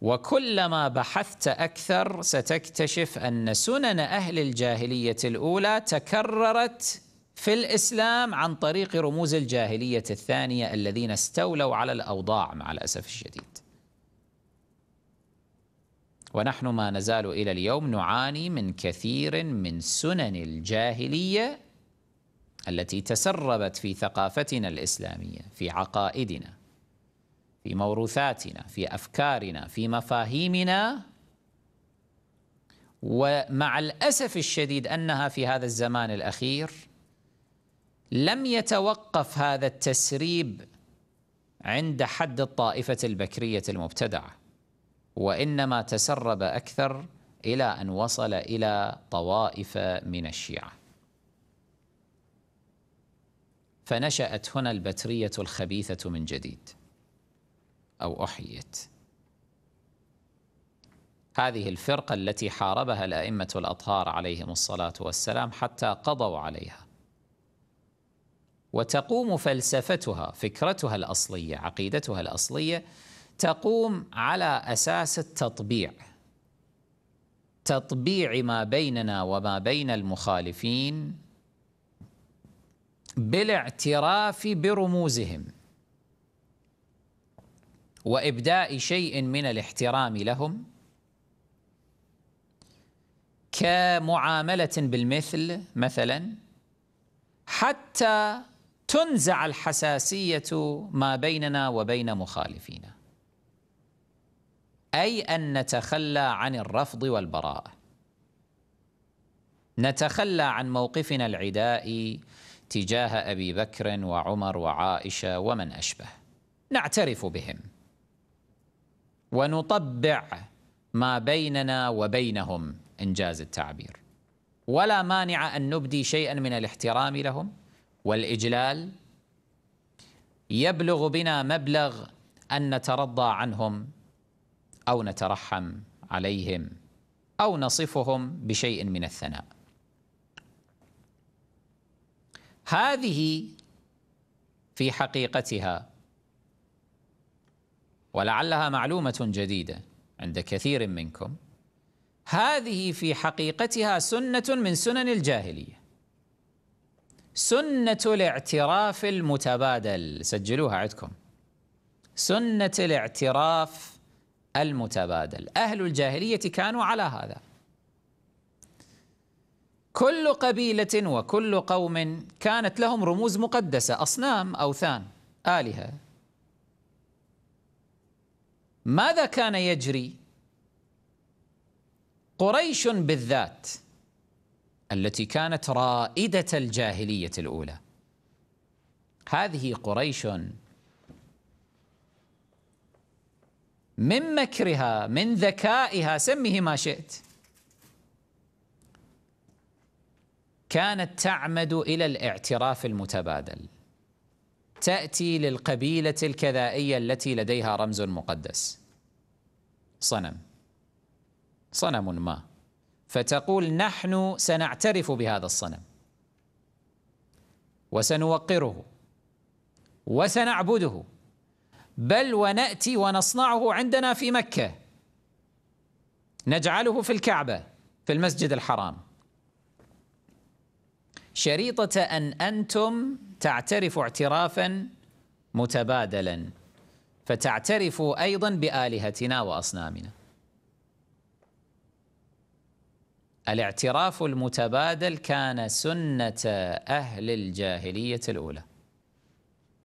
وكلما بحثت أكثر ستكتشف أن سنن أهل الجاهلية الأولى تكررت في الإسلام عن طريق رموز الجاهلية الثانية الذين استولوا على الأوضاع مع الأسف الشديد ونحن ما نزال إلى اليوم نعاني من كثير من سنن الجاهلية التي تسربت في ثقافتنا الإسلامية في عقائدنا في موروثاتنا في افكارنا في مفاهيمنا ومع الاسف الشديد انها في هذا الزمان الاخير لم يتوقف هذا التسريب عند حد الطائفه البكريه المبتدعه وانما تسرب اكثر الى ان وصل الى طوائف من الشيعه فنشات هنا البتريه الخبيثه من جديد أو أحيت هذه الفرقة التي حاربها الأئمة الأطهار عليهم الصلاة والسلام حتى قضوا عليها وتقوم فلسفتها فكرتها الأصلية عقيدتها الأصلية تقوم على أساس التطبيع تطبيع ما بيننا وما بين المخالفين بالاعتراف برموزهم وإبداء شيء من الاحترام لهم كمعاملة بالمثل مثلا حتى تنزع الحساسية ما بيننا وبين مخالفينا أي أن نتخلى عن الرفض والبراءة نتخلى عن موقفنا العدائي تجاه أبي بكر وعمر وعائشة ومن أشبه نعترف بهم ونطبع ما بيننا وبينهم إنجاز التعبير ولا مانع أن نبدي شيئا من الاحترام لهم والإجلال يبلغ بنا مبلغ أن نترضى عنهم أو نترحم عليهم أو نصفهم بشيء من الثناء هذه في حقيقتها ولعلها معلومة جديدة عند كثير منكم هذه في حقيقتها سنة من سنن الجاهلية سنة الاعتراف المتبادل سجلوها عندكم سنة الاعتراف المتبادل أهل الجاهلية كانوا على هذا كل قبيلة وكل قوم كانت لهم رموز مقدسة أصنام أوثان آلهة ماذا كان يجري قريش بالذات التي كانت رائده الجاهليه الاولى هذه قريش من مكرها من ذكائها سمه ما شئت كانت تعمد الى الاعتراف المتبادل تاتي للقبيله الكذائيه التي لديها رمز مقدس صنم صنم ما فتقول نحن سنعترف بهذا الصنم وسنوقره وسنعبده بل وناتي ونصنعه عندنا في مكه نجعله في الكعبه في المسجد الحرام شريطه ان انتم تعترفوا اعترافا متبادلا فتعترف أيضا بآلهتنا وأصنامنا الاعتراف المتبادل كان سنة أهل الجاهلية الأولى